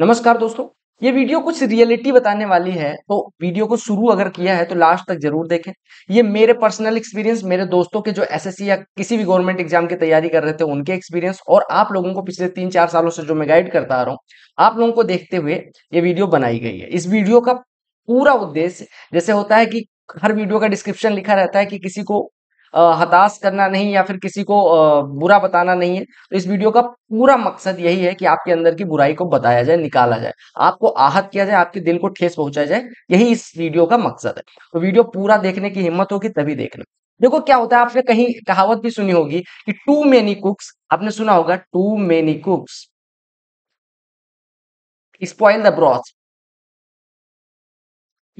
नमस्कार दोस्तों ये वीडियो कुछ रियलिटी बताने वाली है तो वीडियो को शुरू अगर किया है तो लास्ट तक जरूर देखें ये मेरे पर्सनल एक्सपीरियंस मेरे दोस्तों के जो एसएससी या किसी भी गवर्नमेंट एग्जाम की तैयारी कर रहे थे उनके एक्सपीरियंस और आप लोगों को पिछले तीन चार सालों से जो मैं गाइड करता आ रहा हूँ आप लोगों को देखते हुए ये वीडियो बनाई गई है इस वीडियो का पूरा उद्देश्य जैसे होता है कि हर वीडियो का डिस्क्रिप्शन लिखा रहता है कि किसी को हताश करना नहीं या फिर किसी को बुरा बताना नहीं है तो इस वीडियो का पूरा मकसद यही है कि आपके अंदर की बुराई को बताया जाए निकाला जाए आपको आहत किया जाए आपके दिल को ठेस पहुंचाया जाए यही इस वीडियो का मकसद है तो वीडियो पूरा देखने की हिम्मत होगी तभी देखना देखो क्या होता है आपने कहीं कहावत भी सुनी होगी कि टू मेनी कुक्स आपने सुना होगा too many cooks spoil the broth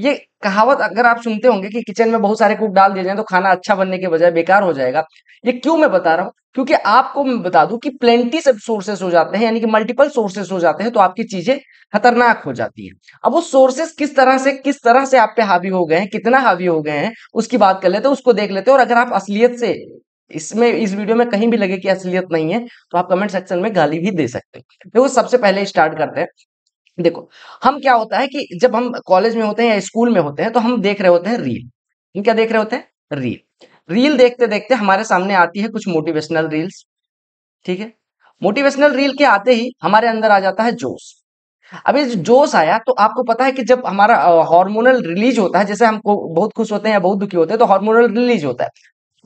ये कहावत अगर आप सुनते होंगे कि किचन में बहुत सारे कुक डाल दिए जाए तो खाना अच्छा बनने के बजाय बेकार हो जाएगा ये क्यों मैं बता रहा हूँ क्योंकि आपको मैं बता दूं कि प्लेंटी सब सोर्सेस हो जाते हैं यानी कि मल्टीपल सोर्सेस हो जाते हैं तो आपकी चीजें खतरनाक हो जाती है अब वो सोर्सेस किस तरह से किस तरह से आप पे हावी हो गए हैं कितना हावी हो गए हैं उसकी बात कर लेते हैं उसको देख लेते हैं और अगर आप असलियत से इसमें इस वीडियो में कहीं भी लगे कि असलियत नहीं है तो आप कमेंट सेक्शन में गाली भी दे सकते हैं देखो सबसे पहले स्टार्ट करते हैं देखो हम क्या होता है कि जब हम कॉलेज में होते हैं या स्कूल में होते हैं तो हम देख रहे होते हैं रील हम क्या देख रहे होते हैं रील रील देखते देखते हमारे सामने आती है कुछ मोटिवेशनल रील्स ठीक है मोटिवेशनल रील के आते ही हमारे अंदर आ जाता है जोश अभी जोश आया तो आपको पता है कि जब हमारा हार्मोनल रिलीज होता है जैसे हम बहुत खुश होते हैं या बहुत दुखी होते हैं तो हार्मोनल रिलीज होता है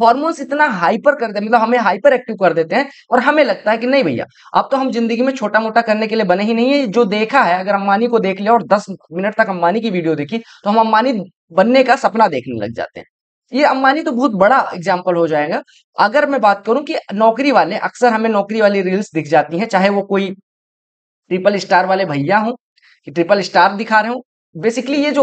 हॉर्मोन्स इतना हाइपर कर देते मतलब हमें हाइपर एक्टिव कर देते हैं और हमें लगता है कि नहीं भैया अब तो हम जिंदगी में छोटा मोटा करने के लिए बने ही नहीं है जो देखा है अगर अंबानी को देख लिया और दस मिनट तक अंबानी की वीडियो देखी तो हम अंबानी बनने का सपना देखने लग जाते हैं ये अंबानी तो बहुत बड़ा एग्जाम्पल हो जाएगा अगर मैं बात करूं कि नौकरी वाले अक्सर हमें नौकरी वाली रील्स दिख जाती हैं चाहे वो कोई ट्रिपल स्टार वाले भैया हों कि ट्रिपल स्टार दिखा रहे हो बेसिकली ये जो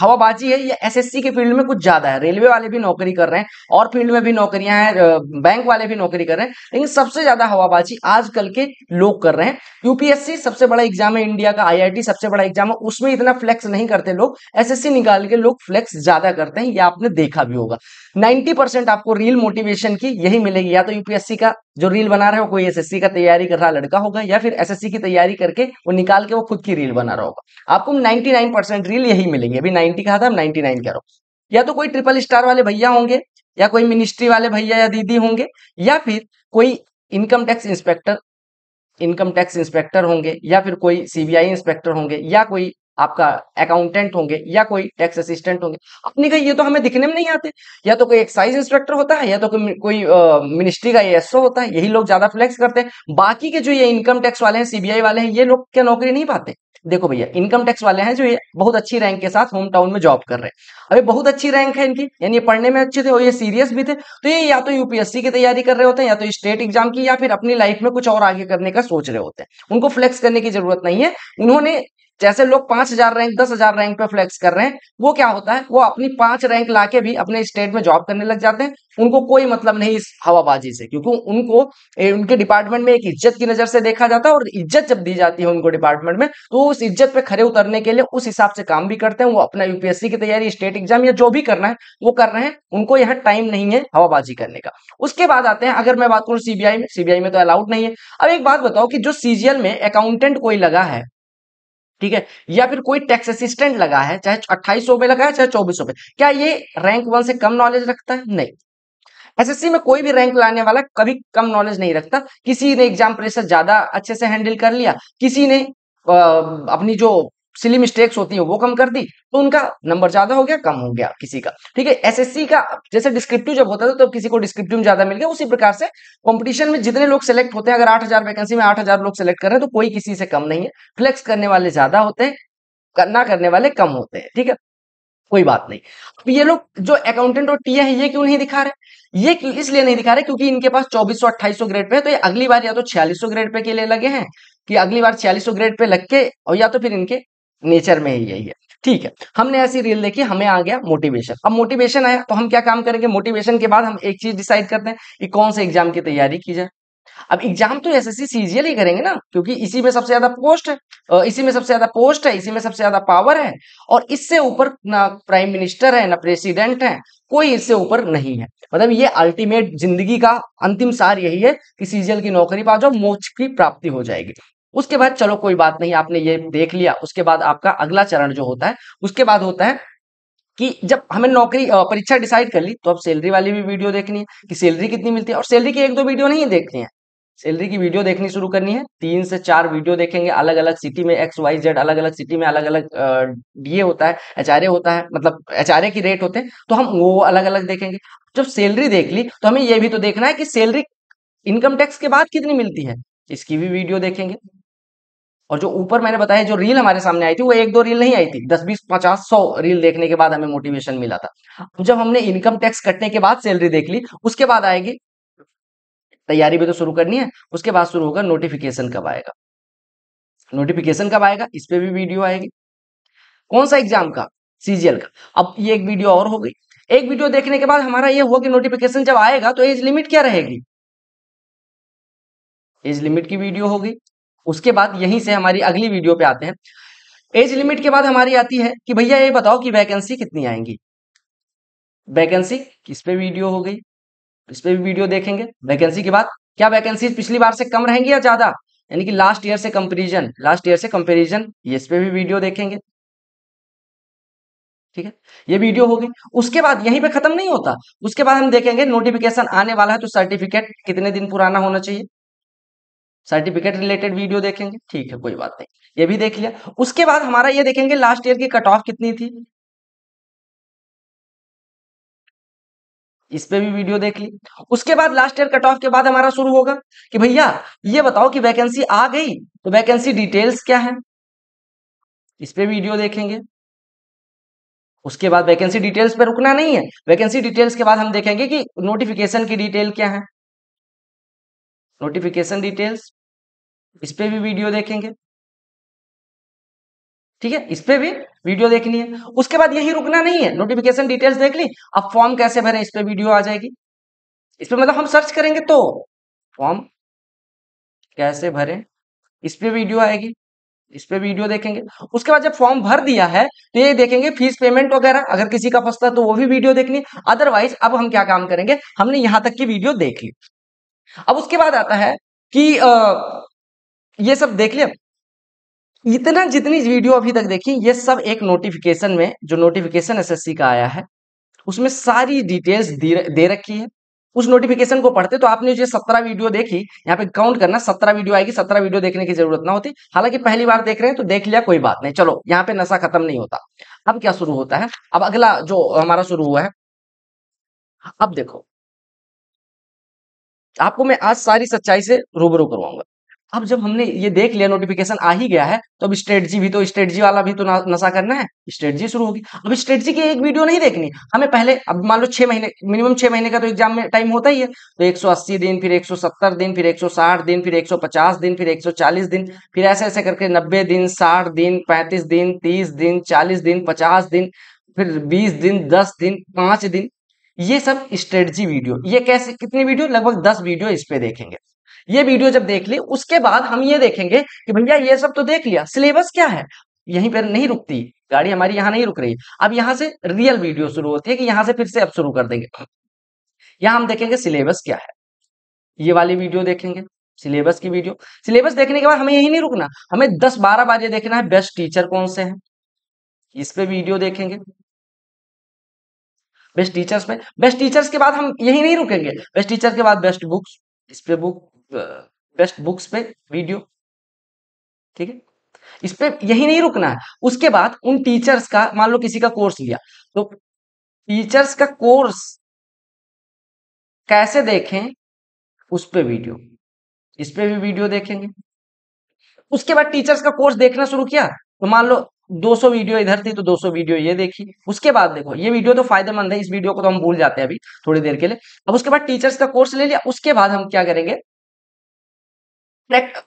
हवाबाजी है ये एसएससी के फील्ड में कुछ ज्यादा है रेलवे वाले भी नौकरी कर रहे हैं और फील्ड में भी नौकरियां हैं बैंक वाले भी नौकरी कर रहे हैं लेकिन सबसे ज्यादा हवाबाजी आजकल के लोग कर रहे हैं यूपीएससी सबसे बड़ा एग्जाम है इंडिया का आईआईटी सबसे बड़ा एग्जाम है उसमें इतना फ्लेक्स नहीं करते लोग एस निकाल के लोग फ्लेक्स ज्यादा करते हैं ये आपने देखा भी होगा 90 परसेंट आपको रील मोटिवेशन की यही मिलेगी या तो यूपीएससी का जो रील बना रहा हो कोई एसएससी का तैयारी कर रहा लड़का होगा या फिर एसएससी की तैयारी करके वो निकाल के वो खुद की रील बना रहा होगा आपको 99 परसेंट रील यही मिलेंगे अभी 90 कहा था नाइनटी नाइन कह रहा हूँ या तो कोई ट्रिपल स्टार वाले भैया होंगे या कोई मिनिस्ट्री वाले भैया या दीदी होंगे या फिर कोई income tax inspector income tax inspector होंगे या फिर कोई सीबीआई इंस्पेक्टर होंगे या कोई आपका अकाउंटेंट होंगे या कोई टैक्स असिस्टेंट होंगे अपने का ये तो हमें दिखने में नहीं आते या तो कोई एक्साइज इंस्ट्रक्टर होता है या तो कोई कोई मिनिस्ट्री का एसओ होता है यही लोग ज्यादा फ्लेक्स करते हैं बाकी के जो ये इनकम टैक्स वाले हैं सीबीआई वाले हैं ये लोग क्या नौकरी नहीं पाते देखो भैया इनकम टैक्स वाले हैं जो ये बहुत अच्छी रैंक के साथ होम टाउन में जॉब कर रहे हैं अभी बहुत अच्छी रैंक है इनकी यानी पढ़ने में अच्छे थे और ये सीरियस भी थे तो ये या तो यूपीएससी की तैयारी कर रहे होते हैं या तो स्टेट एग्जाम की या फिर अपनी लाइफ में कुछ और आगे करने का सोच रहे होते हैं उनको फ्लेक्स करने की जरूरत नहीं है उन्होंने जैसे लोग पांच हजार रैंक दस हजार रैंक पे फ्लेक्स कर रहे हैं वो क्या होता है वो अपनी पांच रैंक लाके भी अपने स्टेट में जॉब करने लग जाते हैं उनको कोई मतलब नहीं इस हवाबाजी से क्योंकि उनको ए, उनके डिपार्टमेंट में एक इज्जत की नजर से देखा जाता है और इज्जत जब दी जाती है उनको डिपार्टमेंट में तो उस इज्जत पे खड़े उतरने के लिए उस हिसाब से काम भी करते हैं वो अपना यूपीएससी की तैयारी स्टेट एग्जाम या जो भी करना है वो कर रहे हैं उनको यहाँ टाइम नहीं है हवाबाजी करने का उसके बाद आते हैं अगर मैं बात करूँ सीबीआई में सीबीआई में तो अलाउड नहीं है अब एक बात बताओ कि जो सीजीएल में अकाउंटेंट कोई लगा है ठीक है या फिर कोई टैक्स असिस्टेंट लगा है चाहे अट्ठाईस में लगा है चाहे चौबीस में क्या ये रैंक वन से कम नॉलेज रखता है नहीं एसएससी में कोई भी रैंक लाने वाला कभी कम नॉलेज नहीं रखता किसी ने एग्जाम प्रेशर ज्यादा अच्छे से हैंडल कर लिया किसी ने अपनी जो सिली मिस्टेक्स होती है वो कम कर दी तो उनका नंबर ज्यादा हो गया कम हो गया किसी का ठीक है एसएससी का जैसे डिस्क्रिप्टिव जब होता था तो किसी को डिस्क्रिप्टिव ज्यादा मिल गया उसी प्रकार से कंपटीशन में जितने लोग सेलेक्ट होते हैं अगर आठ हजार वैकेंसी में आठ हजार लोग सेलेक्ट कर रहे हैं तो कोई किसी से कम नहीं है फ्लेक्स करने वाले ज्यादा होते हैं करना करने वाले कम होते हैं ठीक है कोई बात नहीं अब ये लोग जो अकाउंटेंट और टीए है ये क्यों नहीं दिखा रहे ये इसलिए नहीं दिखा रहे क्योंकि इनके पास 2400 सौ ग्रेड पे है तो ये अगली बार या तो 4600 ग्रेड पे के लिए लगे हैं कि अगली बार छियालीस ग्रेड पे लग के और या तो फिर इनके नेचर में ही यही है ठीक है हमने ऐसी रील देखी हमें आ गया मोटिवेशन अब मोटिवेशन आया तो हम क्या काम करेंगे मोटिवेशन के बाद हम एक चीज डिसाइड करते हैं कि कौन से एग्जाम की तैयारी की जाए अब एग्जाम तो एसएससी सीजीएल ही करेंगे ना क्योंकि इसी में सबसे ज्यादा पोस्ट है इसी में सबसे ज्यादा पोस्ट है इसी में सबसे ज्यादा पावर है और इससे ऊपर ना प्राइम मिनिस्टर है ना प्रेसिडेंट है कोई इससे ऊपर नहीं है मतलब ये अल्टीमेट जिंदगी का अंतिम सार यही है कि सीजीएल की नौकरी पा जाओ मोक्ष की प्राप्ति हो जाएगी उसके बाद चलो कोई बात नहीं आपने ये देख लिया उसके बाद आपका अगला चरण जो होता है उसके बाद होता है कि जब हमें नौकरी परीक्षा डिसाइड कर ली तो अब सैलरी वाली भी वीडियो देखनी है कि सैलरी कितनी मिलती है और सैलरी की एक दो वीडियो नहीं देखनी है सैलरी की वीडियो देखनी शुरू करनी है तीन से चार वीडियो देखेंगे अलग अलग सिटी में एक्स वाई जेड अलग अलग सिटी में अलग अलग डीए होता है एचआरए होता है मतलब एचआरए की रेट होते हैं तो हम वो अलग अलग देखेंगे जब सैलरी देख ली तो हमें यह भी तो देखना है कि सैलरी इनकम टैक्स के बाद कितनी मिलती है इसकी भी वीडियो देखेंगे और जो ऊपर मैंने बताया जो रील हमारे सामने आई थी वो एक दो रील नहीं आई थी दस बीस पचास सौ रील देखने के बाद हमें मोटिवेशन मिला था हाँ। तो जब हमने इनकम टैक्स कटने के बाद सैलरी देख ली उसके बाद आएगी तैयारी भी तो शुरू करनी है उसके बाद शुरू होगा नोटिफिकेशन कब आएगा नोटिफिकेशन कब आएगा इस पर भी वीडियो आएगी कौन सा एग्जाम का सीजीएल का अब ये एक वीडियो और हो गई एक वीडियो देखने के बाद हमारा ये हुआ कि नोटिफिकेशन जब आएगा तो एज लिमिट क्या रहेगी एज लिमिट की वीडियो होगी उसके बाद यहीं से हमारी अगली वीडियो पे आते हैं एज लिमिट के बाद हमारी आती है कि भैया ये बताओ कि वैकेंसी कितनी आएंगी वैकेंसी किस पे वीडियो हो गई इस पे भी वीडियो देखेंगे वैकेंसी के बाद क्या वैकेंसी पिछली बार से कम रहेंगी या ज्यादा यानी कि लास्ट ईयर से कंपेरिजन लास्ट ईयर से कंपेरिजन इस पे भी वीडियो देखेंगे ठीक है ये वीडियो हो गई उसके बाद यहीं पे खत्म नहीं होता उसके बाद हम देखेंगे नोटिफिकेशन आने वाला है तो सर्टिफिकेट कितने दिन पुराना होना चाहिए सर्टिफिकेट रिलेटेड वीडियो देखेंगे ठीक है कोई बात नहीं ये भी देख लिया उसके बाद हमारा ये देखेंगे लास्ट ईयर की कट ऑफ कितनी थी इस पे भी वीडियो देख ली उसके बाद लास्ट ईयर कट ऑफ के बाद हमारा शुरू होगा कि भैया ये बताओ कि वैकेंसी आ गई तो वैकेंसी डिटेल्स क्या है इस पे वीडियो देखेंगे उसके बाद वैकेंसी डिटेल्स पे रुकना नहीं है वैकेंसी डिटेल्स के बाद हम देखेंगे कि नोटिफिकेशन की डिटेल क्या है नोटिफिकेशन डिटेल्स इस पर भी वीडियो देखेंगे ठीक है इस पर भी वीडियो देखनी है उसके बाद यही रुकना नहीं है नोटिफिकेशन डिटेल्स देख ली अब फॉर्म कैसे भरें इस पर वीडियो आ जाएगी इस पर मतलब हम सर्च करेंगे तो फॉर्म कैसे भरें इस पर वीडियो आएगी इस पर वीडियो देखेंगे उसके बाद जब फॉर्म भर दिया है तो ये देखेंगे फीस पेमेंट वगैरह अगर किसी का फंसता है तो वो भी वीडियो देखनी अदरवाइज अब हम क्या काम करेंगे हमने यहां तक की वीडियो देख ली अब उसके बाद आता है कि आ, ये सब देख लिया इतना जितनी वीडियो अभी तक देखी ये सब एक नोटिफिकेशन में जो नोटिफिकेशन एसएससी का आया है उसमें सारी डिटेल्स दे रखी है उस नोटिफिकेशन को पढ़ते तो आपने जो सत्रह वीडियो देखी यहाँ पे काउंट करना सत्रह वीडियो आएगी सत्रह वीडियो देखने की जरूरत ना होती हालांकि पहली बार देख रहे हैं तो देख लिया कोई बात नहीं चलो यहाँ पे नशा खत्म नहीं होता अब क्या शुरू होता है अब अगला जो हमारा शुरू हुआ है अब देखो आपको मैं आज सारी सच्चाई से रूबरू करवाऊंगा अब जब हमने ये देख लिया नोटिफिकेशन आ ही गया है तो अब स्ट्रेटजी भी तो स्ट्रेटजी वाला भी तो नशा करना है स्ट्रेटजी शुरू होगी अब स्ट्रेटजी की एक वीडियो नहीं देखनी हमें पहले अब मान लो छह महीने मिनिमम छह महीने का तो एग्जाम में टाइम होता ही है तो 180 दिन फिर 170 दिन फिर 160 दिन फिर 150 दिन फिर 140 दिन फिर ऐसे ऐसे करके नब्बे दिन साठ दिन पैंतीस दिन तीस दिन चालीस दिन पचास दिन फिर बीस दिन दस दिन पांच दिन ये सब स्ट्रेटजी वीडियो ये कैसे कितनी वीडियो लगभग दस वीडियो इस पे देखेंगे ये वीडियो जब देख ली उसके बाद हम ये देखेंगे कि भैया ये सब तो देख लिया सिलेबस क्या है यहीं पर नहीं रुकती गाड़ी हमारी यहाँ नहीं रुक रही अब यहाँ से रियल वीडियो शुरू होती है कि यहाँ से फिर से अब शुरू कर देंगे यहाँ हम देखेंगे सिलेबस क्या है ये वाली वीडियो देखेंगे सिलेबस की वीडियो सिलेबस देखने के बाद हमें यही नहीं रुकना हमें दस बारह बार ये देखना है बेस्ट टीचर कौन से हैं इस पे वीडियो देखेंगे बेस्ट टीचर्स में बेस्ट टीचर्स के बाद हम यही नहीं रुकेंगे बेस्ट टीचर के बाद बेस्ट बुक्स इस पे बुक बेस्ट बुक्स पे वीडियो ठीक है इस पे यही नहीं रुकना है उसके बाद उन टीचर्स का मान लो किसी का कोर्स लिया तो टीचर्स का कोर्स कैसे देखें उस पे वीडियो इस पे भी वीडियो देखेंगे उसके बाद टीचर्स का कोर्स देखना शुरू किया तो मान लो 200 वीडियो इधर थी तो 200 वीडियो ये देखी उसके बाद देखो ये वीडियो तो फायदेमंद है इस वीडियो को तो हम भूल जाते हैं अभी थोड़ी देर के लिए अब उसके बाद टीचर्स का कोर्स ले लिया उसके बाद हम क्या करेंगे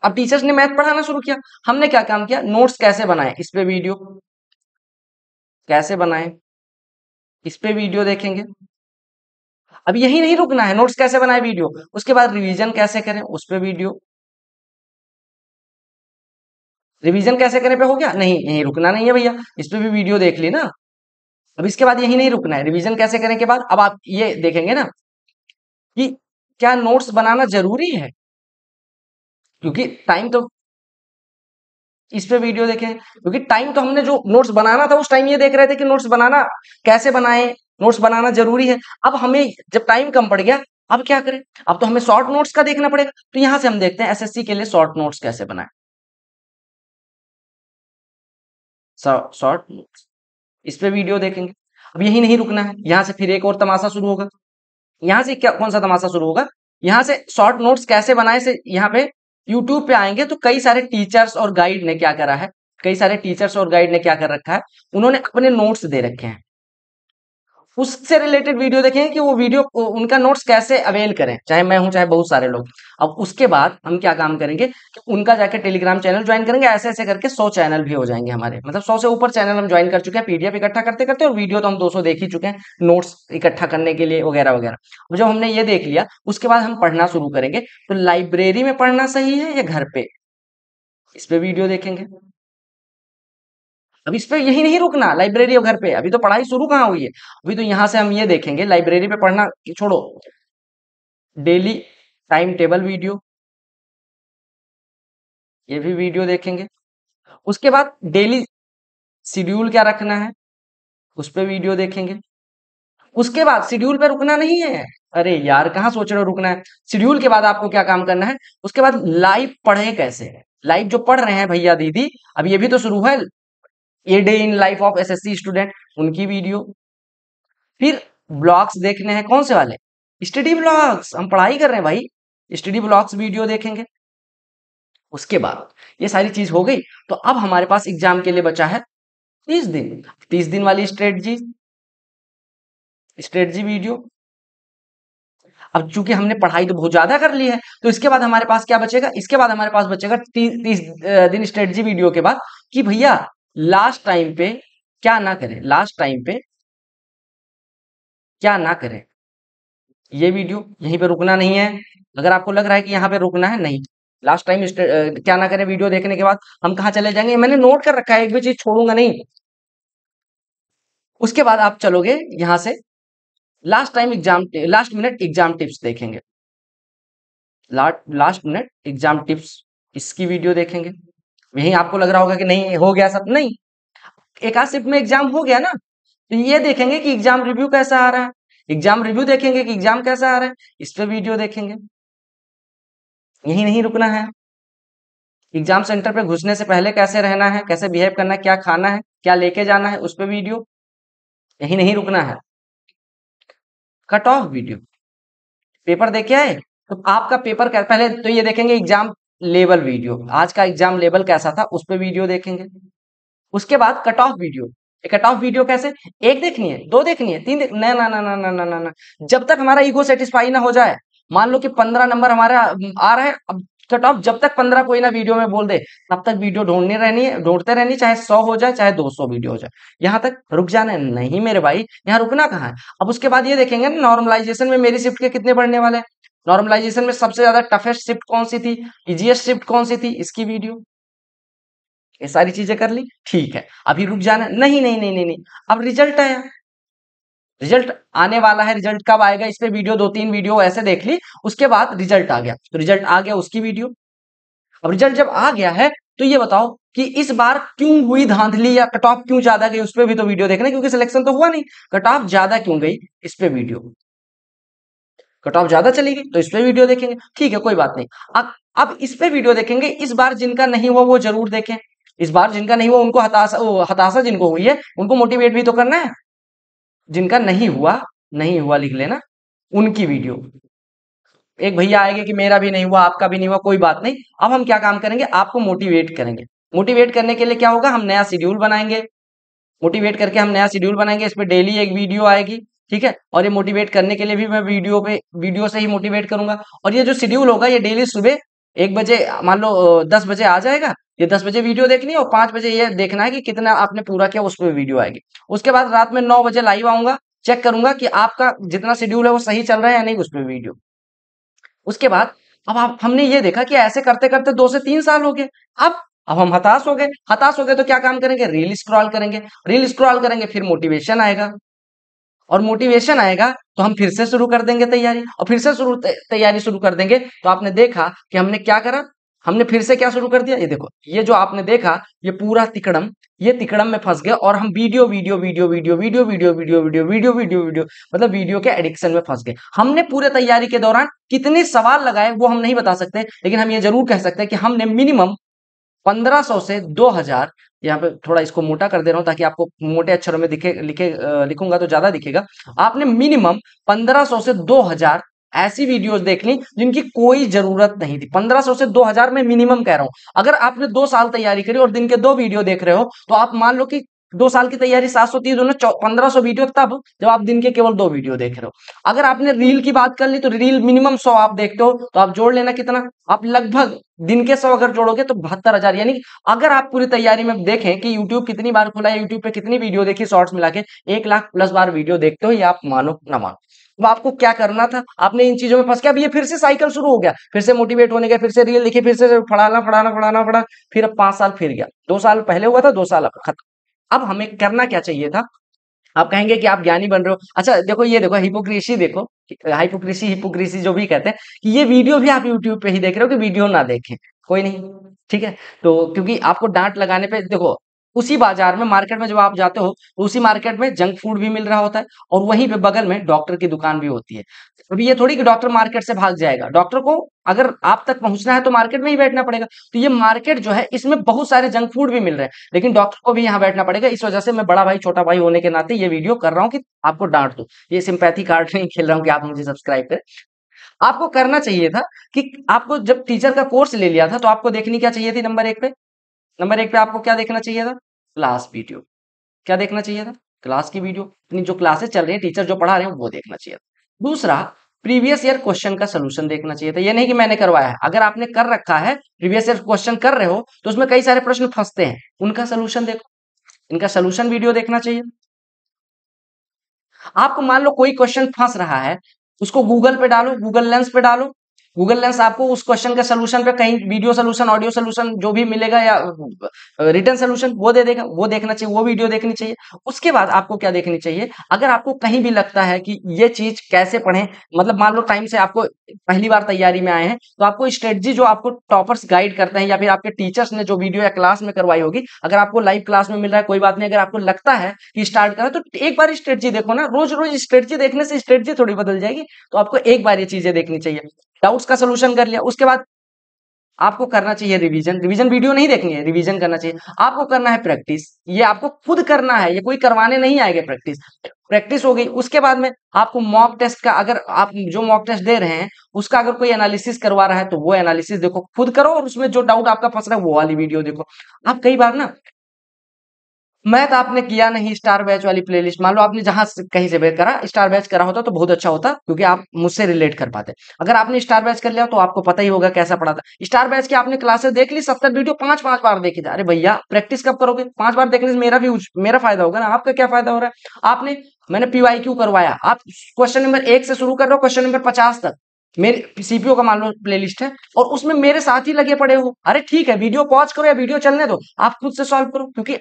अब टीचर्स ने मैथ पढ़ाना शुरू किया हमने क्या काम किया नोट्स कैसे बनाए इस पे वीडियो कैसे बनाए इस पे वीडियो देखेंगे अब यही नहीं रुकना है नोट्स कैसे बनाए वीडियो उसके बाद रिवीजन कैसे करें उस पे वीडियो रिवीजन कैसे करें पे हो गया नहीं यही रुकना नहीं है भैया इस पर भी वीडियो देख ली ना अब इसके बाद यही नहीं रुकना है रिवीजन कैसे करने के बाद अब आप ये देखेंगे ना कि क्या नोट्स बनाना जरूरी है क्योंकि टाइम तो इस पे वीडियो देखें क्योंकि टाइम तो हमने जो नोट्स बनाना था उस टाइम ये देख रहे थे कि नोट्स बनाना कैसे बनाए नोट्स बनाना जरूरी है अब हमें जब टाइम कम पड़ गया अब क्या करें अब तो हमें शॉर्ट नोट्स का देखना पड़ेगा तो यहां से हम देखते हैं एसएससी के लिए शॉर्ट नोट्स कैसे बनाए शॉर्ट नोट्स इस पे वीडियो देखेंगे अब यही नहीं रुकना है यहाँ से फिर एक और तमाशा शुरू होगा यहाँ से क्या कौन सा तमाशा शुरू होगा यहाँ से शॉर्ट नोट्स कैसे बनाए से यहाँ पे यूट्यूब पे आएंगे तो कई सारे टीचर्स और गाइड ने क्या करा है कई सारे टीचर्स और गाइड ने क्या कर रखा है उन्होंने अपने नोट्स दे रखे हैं उससे रिलेटेड वीडियो देखें कि वो वीडियो उनका नोट्स कैसे अवेल करें चाहे मैं हूं चाहे बहुत सारे लोग अब उसके बाद हम क्या काम करेंगे कि उनका जाकर टेलीग्राम चैनल ज्वाइन करेंगे ऐसे ऐसे करके सौ चैनल भी हो जाएंगे हमारे मतलब सौ से ऊपर चैनल हम ज्वाइन कर चुके हैं पीडीएफ इकट्ठा करते करते और वीडियो तो हम दो देख ही चुके हैं नोट्स इकट्ठा करने के लिए वगैरह वगैरह जब हमने ये देख लिया उसके बाद हम पढ़ना शुरू करेंगे तो लाइब्रेरी में पढ़ना सही है या घर पे इस पर वीडियो देखेंगे अब इस पे यही नहीं रुकना लाइब्रेरी और घर पे अभी तो पढ़ाई शुरू कहाँ हुई है अभी तो यहाँ से हम ये देखेंगे लाइब्रेरी पे पढ़ना छोड़ो डेली टाइम टेबल वीडियो ये भी वीडियो देखेंगे उसके बाद डेली शेड्यूल क्या रखना है उस पर वीडियो देखेंगे उसके बाद शेड्यूल पे रुकना नहीं है अरे यार कहाँ सोच रहे हो रुकना है शेड्यूल के बाद आपको क्या काम करना है उसके बाद लाइव पढ़े कैसे है लाइव जो पढ़ रहे हैं भैया दीदी अब ये भी तो शुरू है a day in life of SSC student उनकी वीडियो फिर ब्लॉग्स देखने हैं कौन से वाले स्टडी ब्लॉग्स हम पढ़ाई कर रहे हैं भाई स्टडी ब्लॉग्स वीडियो देखेंगे उसके बाद ये सारी चीज हो गई तो अब हमारे पास एग्जाम के लिए बचा है तीस दिन तीस दिन वाली स्ट्रेटजी स्ट्रेटजी वीडियो अब चूंकि हमने पढ़ाई तो बहुत ज्यादा कर ली है तो इसके बाद हमारे पास क्या बचेगा इसके बाद हमारे पास बचेगा तीस दिन स्ट्रेटजी वीडियो के बाद कि भैया लास्ट टाइम पे क्या ना करें लास्ट टाइम पे क्या ना करें ये वीडियो यहीं पे रुकना नहीं है अगर आपको लग रहा है कि यहाँ पे रुकना है नहीं लास्ट टाइम क्या ना करें वीडियो देखने के बाद हम कहा चले जाएंगे मैंने नोट कर रखा है एक भी चीज छोड़ूंगा नहीं उसके बाद आप चलोगे यहां से last time exam last minute exam tips देखेंगे लास्ट मिनट एग्जाम टिप्स इसकी वीडियो देखेंगे यही आपको लग रहा होगा कि नहीं हो गया सब नहीं एक आध शिफ्ट में एग्जाम हो गया ना तो ये देखेंगे कि एग्जाम रिव्यू कैसा आ रहा है एग्जाम रिव्यू देखेंगे कि एग्जाम कैसा आ रहा है इस पर वीडियो देखेंगे यही नहीं रुकना है एग्जाम सेंटर पे घुसने से पहले कैसे रहना है कैसे बिहेव करना है क्या खाना है क्या लेके जाना है उस पर वीडियो यही नहीं रुकना है कट ऑफ वीडियो पेपर देखे आए तो आपका पेपर कर, पहले तो ये देखेंगे एग्जाम लेवल वीडियो आज का एग्जाम लेवल कैसा था उस पर वीडियो देखेंगे उसके बाद cut off video cut off video कैसे एक देखनी है दो देखनी है तीन देख ना ना ना ना ना ना ना जब तक हमारा ईगो सेटिस्फाई ना हो जाए मान लो कि पंद्रह नंबर हमारा आ रहा है अब कट ऑफ जब तक पंद्रह कोई ना वीडियो में बोल दे तब तक वीडियो ढूंढने रहनी है ढूंढते रहनी चाहे सौ हो जाए चाहे दो सौ वीडियो हो जाए यहाँ तक रुक जाना है नहीं मेरे भाई यहाँ रुकना कहां है अब उसके बाद ये देखेंगे ना नॉर्मलाइजेशन में मेरी शिफ्ट के कितने बढ़ने वाले हैं नॉर्मलाइजेशन में सबसे ज्यादा टफेस्ट शिफ्ट कौन सी थी इजिएस्ट शिफ्ट कौन सी थी इसकी वीडियो ये सारी चीजें कर ली ठीक है अभी रुक जाना नहीं नहीं नहीं नहीं नहीं अब रिजल्ट आया रिजल्ट आने वाला है रिजल्ट कब आएगा इस पे वीडियो दो तीन वीडियो ऐसे देख ली उसके बाद रिजल्ट आ गया तो रिजल्ट आ गया उसकी वीडियो अब रिजल्ट जब आ गया है तो ये बताओ कि इस बार क्यों हुई धांधली या कट ऑफ क्यों ज्यादा गई उस पर भी तो वीडियो देखना क्योंकि सिलेक्शन तो हुआ नहीं कट ऑफ ज्यादा क्यों गई इस पे वीडियो कट ऑफ ज्यादा चली गई तो इस पर वीडियो देखेंगे ठीक है कोई बात नहीं अब अब इस पर वीडियो देखेंगे इस बार जिनका नहीं हुआ वो जरूर देखें इस बार जिनका नहीं हुआ उनको हताशा हताशा जिनको हुई है उनको मोटिवेट भी तो करना है जिनका नहीं हुआ नहीं हुआ लिख लेना उनकी वीडियो एक भैया आएगा कि मेरा भी नहीं हुआ आपका भी नहीं हुआ कोई बात नहीं अब हम क्या काम करेंगे आपको मोटिवेट करेंगे मोटिवेट करने के लिए क्या होगा हम नया शेड्यूल बनाएंगे मोटिवेट करके हम नया शेड्यूल बनाएंगे इस पर डेली एक वीडियो आएगी ठीक है और ये मोटिवेट करने के लिए भी मैं वीडियो पे वीडियो से ही मोटिवेट करूंगा और ये जो शेड्यूल होगा ये डेली सुबह एक बजे मान लो दस बजे आ जाएगा ये दस बजे वीडियो देखनी है और पांच बजे ये देखना है कि कितना आपने पूरा किया उस पर वीडियो आएगी उसके बाद रात में नौ बजे लाइव आऊंगा चेक करूंगा कि आपका जितना शेड्यूल है वो सही चल रहा है या नहीं उस पर वीडियो उसके बाद अब आप हमने ये देखा कि ऐसे करते करते दो से तीन साल हो गए अब अब हम हताश हो गए हताश हो गए तो क्या काम करेंगे रील स्क्रॉल करेंगे रील स्क्रॉल करेंगे फिर मोटिवेशन आएगा और मोटिवेशन आएगा तो हम फिर से शुरू कर देंगे तैयारी और फिर से शुरू तैयारी शुरू कर देंगे तो आपने देखा कि हमने क्या करा हमने फिर से क्या शुरू कर दिया ये देखो ये जो आपने देखा ये पूरा तिकड़म ये तिकड़म में फंस गया और हम video video video video video video video video video video video मतलब वीडियो के एडिक्शन में फंस गए हमने पूरे तैयारी के दौरान कितने सवाल लगाए वो हम नहीं बता सकते लेकिन हम ये जरूर कह सकते हैं कि हमने मिनिमम 1500 से 2000 यहाँ पे थोड़ा इसको मोटा कर दे रहा हूं ताकि आपको मोटे अक्षरों में दिखे लिखे लिखूंगा तो ज्यादा दिखेगा आपने मिनिमम 1500 से 2000 ऐसी वीडियोस देख ली जिनकी कोई जरूरत नहीं थी 1500 से 2000 में मिनिमम कह रहा हूं अगर आपने दो साल तैयारी करी और दिन के दो वीडियो देख रहे हो तो आप मान लो कि दो साल की तैयारी सात सौ तीस दोनों पंद्रह सौ वीडियो तब जब आप दिन के केवल दो वीडियो देख रहे हो अगर आपने रील की बात कर ली तो रील मिनिमम सौ आप देखते हो तो आप जोड़ लेना कितना आप लगभग दिन के सौ अगर जोड़ोगे तो बहत्तर हजार यानी अगर आप पूरी तैयारी में देखें कि YouTube कितनी बार खुला है यूट्यूब पे कितनी वीडियो देखी शॉर्ट्स मिला के एक लाख प्लस बार वीडियो देखते हो ये आप मानो ना मानो अब तो आपको क्या करना था आपने इन चीजों में फंस गया अब ये फिर से साइकिल शुरू हो गया फिर से मोटिवेट होने गया फिर से रील लिखी फिर से फड़ाना फड़ाना फड़ाना फड़ा फिर अब पांच साल फिर गया दो साल पहले हुआ था दो साल अब खत्म अब हमें करना क्या चाहिए था आप कहेंगे कि आप ज्ञानी बन रहे हो अच्छा देखो ये देखो हिपोक्रेसी देखो हाइपोक्रेसी हिपोक्रेसी जो भी कहते हैं कि ये वीडियो भी आप यूट्यूब पे ही देख रहे हो कि वीडियो ना देखें कोई नहीं ठीक है तो क्योंकि आपको डांट लगाने पे देखो उसी बाजार में मार्केट में जब आप जाते हो तो उसी मार्केट में जंक फूड भी मिल रहा होता है और वहीं पे बगल में डॉक्टर की दुकान भी होती है अभी ये थोड़ी कि डॉक्टर मार्केट से भाग जाएगा डॉक्टर को अगर आप तक पहुंचना है तो मार्केट में ही बैठना पड़ेगा तो ये मार्केट जो है इसमें बहुत सारे जंक फूड भी मिल रहे हैं लेकिन डॉक्टर को भी यहाँ बैठना पड़ेगा इस वजह से मैं बड़ा भाई छोटा भाई होने के नाते ये वीडियो कर रहा हूँ कि आपको डांट दू ये सिंपैथी कार्ड नहीं खेल रहा हूँ कि आप मुझे सब्सक्राइब करें आपको करना चाहिए था कि आपको जब टीचर का कोर्स ले लिया था तो आपको देखनी क्या चाहिए थी नंबर एक पे नंबर एक पे आपको क्या देखना चाहिए था क्लास वीडियो क्या देखना चाहिए था क्लास की वीडियो यानी जो क्लासेस चल रही है टीचर जो पढ़ा रहे हैं वो देखना चाहिए था दूसरा प्रीवियस ईयर क्वेश्चन का सोल्यूशन देखना चाहिए था ये नहीं कि मैंने करवाया है अगर आपने कर रखा है प्रीवियस ईयर क्वेश्चन कर रहे हो तो उसमें कई सारे प्रश्न फंसते हैं उनका सोल्यूशन देखो इनका सोल्यूशन वीडियो देखना चाहिए आपको मान लो कोई क्वेश्चन फंस रहा है उसको गूगल पे डालो गूगल लेंस पे डालो गूगल लेंस आपको उस क्वेश्चन के सोल्यूशन पे कहीं वीडियो सोल्यूशन ऑडियो सोल्यूशन जो भी मिलेगा या रिटर्न सोल्यूशन वो दे देगा वो देखना चाहिए वो वीडियो देखनी चाहिए उसके बाद आपको क्या देखनी चाहिए अगर आपको कहीं भी लगता है कि ये चीज कैसे पढ़े मतलब मान लो टाइम से आपको पहली बार तैयारी में आए हैं तो आपको स्ट्रेटजी जो आपको टॉपर्स गाइड करते हैं या फिर आपके टीचर्स ने जो वीडियो या क्लास में करवाई होगी अगर आपको लाइव क्लास में मिल रहा है कोई बात नहीं अगर आपको लगता है कि स्टार्ट करें तो एक बार स्ट्रेटजी देखो ना रोज रोज स्ट्रेटजी देखने से स्ट्रेटजी थोड़ी बदल जाएगी तो आपको एक बार ये चीजें देखनी चाहिए डाउट्स का सोल्यूशन कर लिया उसके बाद आपको करना चाहिए रिवीजन रिवीजन वीडियो नहीं देखनी है रिवीजन करना चाहिए आपको करना है प्रैक्टिस ये आपको खुद करना है ये कोई करवाने नहीं आएगा प्रैक्टिस प्रैक्टिस हो गई उसके बाद में आपको मॉक टेस्ट का अगर आप जो मॉक टेस्ट दे रहे हैं उसका अगर कोई एनालिसिस करवा रहा है तो वो एनालिसिस देखो खुद करो और उसमें जो डाउट आपका फंस रहा है वो वाली वीडियो देखो आप कई बार ना मैथ तो आपने किया नहीं स्टार बैच वाली प्लेलिस्ट मान लो आपने जहां कहीं से बैच करा स्टार बैच करा होता तो बहुत अच्छा होता क्योंकि आप मुझसे रिलेट कर पाते अगर आपने स्टार बैच कर लिया तो आपको पता ही होगा कैसा था स्टार बैच की आपने क्लासेस देख ली सत्तर वीडियो पांच पांच बार देखी जा अरे भैया प्रैक्टिस कब करोगे पांच बार देखने से मेरा भी मेरा फायदा होगा ना आपका क्या फायदा हो रहा है आपने मैंने पीवाई क्यू करवाया आप क्वेश्चन नंबर एक से शुरू कर रहे हो क्वेश्चन नंबर पचास तक मेरे सीपीओ का मान लो लिस्ट है और उसमें मेरे साथ ही लगे पड़े हो अरे ठीक है वीडियो पॉज करो या वीडियो चलने दो आप खुद से सॉल्व करो क्योंकि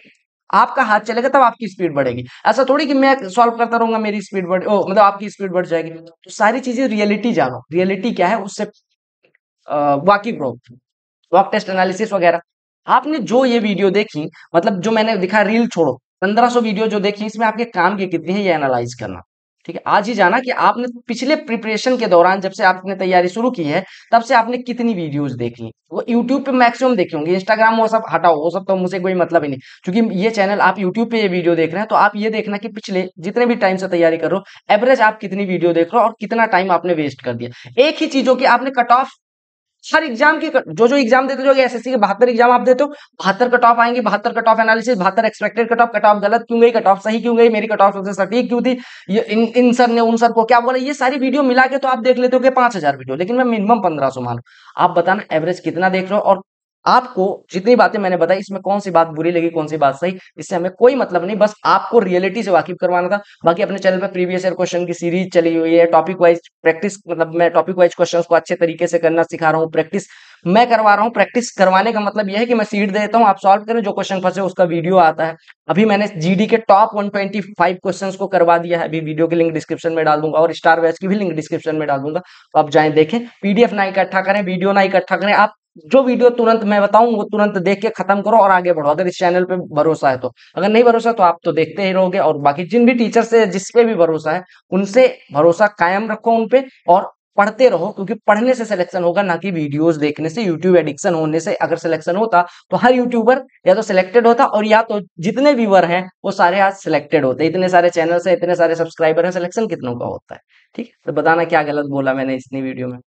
आपका हाथ चलेगा तब आपकी स्पीड बढ़ेगी ऐसा थोड़ी कि मैं सॉल्व करता रहूंगा मेरी स्पीड बढ़ ओ मतलब आपकी स्पीड बढ़ जाएगी तो सारी चीजें रियलिटी जानो रियलिटी क्या है उससे वाकिफ रहो वॉक टेस्ट एनालिसिस वगैरह आपने जो ये वीडियो देखी मतलब जो मैंने दिखा रील छोड़ो पंद्रह वीडियो जो देखी इसमें आपके काम की कितनी है ये एनालाइज करना ठीक है आज ही जाना कि आपने तो पिछले प्रिपरेशन के दौरान जब से आपने तैयारी शुरू की है तब से आपने कितनी वीडियोज देखी वो यूट्यूब पे मैक्सिमम देखे होंगे इंस्टाग्राम वो सब हटाओ वो सब तो मुझे कोई मतलब ही नहीं क्योंकि ये चैनल आप यूट्यूब पे ये वीडियो देख रहे हैं तो आप ये देखना कि पिछले जितने भी टाइम से तैयारी करो एवरेज आप कितनी वीडियो देख रहे हो और कितना टाइम आपने वेस्ट कर दिया एक ही चीजों की आपने कट ऑफ हर एग्जाम के जो जो एग्जाम देते हो एसएससी के बहत्तर एग्जाम आप देते हो बहत्तर कट ऑफ आएंगे बहत्तर कट ऑफ एनालिसिस बहत्तर expected cut off cut off गलत क्यों गई कट ऑफ सही क्यों गई मेरी कट ऑफ सबसे सटीक क्यों थी ये इन इन सर ने उन सर को क्या बोला ये सारी वीडियो मिला के तो आप देख लेते हो कि पांच हजार वीडियो लेकिन मैं मिनिमम पंद्रह सौ मानू आप बताना एवरेज कितना देख रहे हो और आपको जितनी बातें मैंने बताई इसमें कौन सी बात बुरी लगी कौन सी बात सही इससे हमें कोई मतलब नहीं बस आपको रियलिटी से वाकिफ करवाना था बाकी अपने चैनल पर प्रीवियस ईयर क्वेश्चन की सीरीज चली हुई है टॉपिक वाइज प्रैक्टिस मतलब मैं टॉपिक वाइज क्वेश्चन को अच्छे तरीके से करना सिखा रहा हूँ प्रैक्टिस मैं करवा रहा हूँ प्रैक्टिस करवाने का मतलब यह है कि मैं सीट दे देता हूँ आप सॉल्व करें जो क्वेश्चन फंसे उसका वीडियो आता है अभी मैंने जीडी के टॉप 125 क्वेश्चन को करवा दिया है अभी वीडियो की लिंक डिस्क्रिप्शन में डाल दूंगा और स्टार वैच की भी लिंक डिस्क्रिप्शन में डाल दूंगा तो आप जाए देखें पीडीएफ ना इकट्ठा करें वीडियो ना इकट्ठा करें आप जो वीडियो तुरंत मैं बताऊं वो तुरंत देख के खत्म करो और आगे बढ़ो अगर इस चैनल पे भरोसा है तो अगर नहीं भरोसा तो आप तो देखते ही रहोगे और बाकी जिन भी टीचर से जिस पे भी भरोसा है उनसे भरोसा कायम रखो उनपे और पढ़ते रहो क्योंकि पढ़ने से सिलेक्शन होगा ना कि वीडियोस देखने से यूट्यूब एडिक्शन होने से अगर सिलेक्शन होता तो हर यूट्यूबर या तो सिलेक्टेड होता और या तो जितने व्यूवर हैं वो सारे आज सिलेक्टेड होते इतने सारे चैनल है इतने सारे सब्सक्राइबर हैं सिलेक्शन कितनों का होता है ठीक है तो बताना क्या गलत बोला मैंने इतनी वीडियो में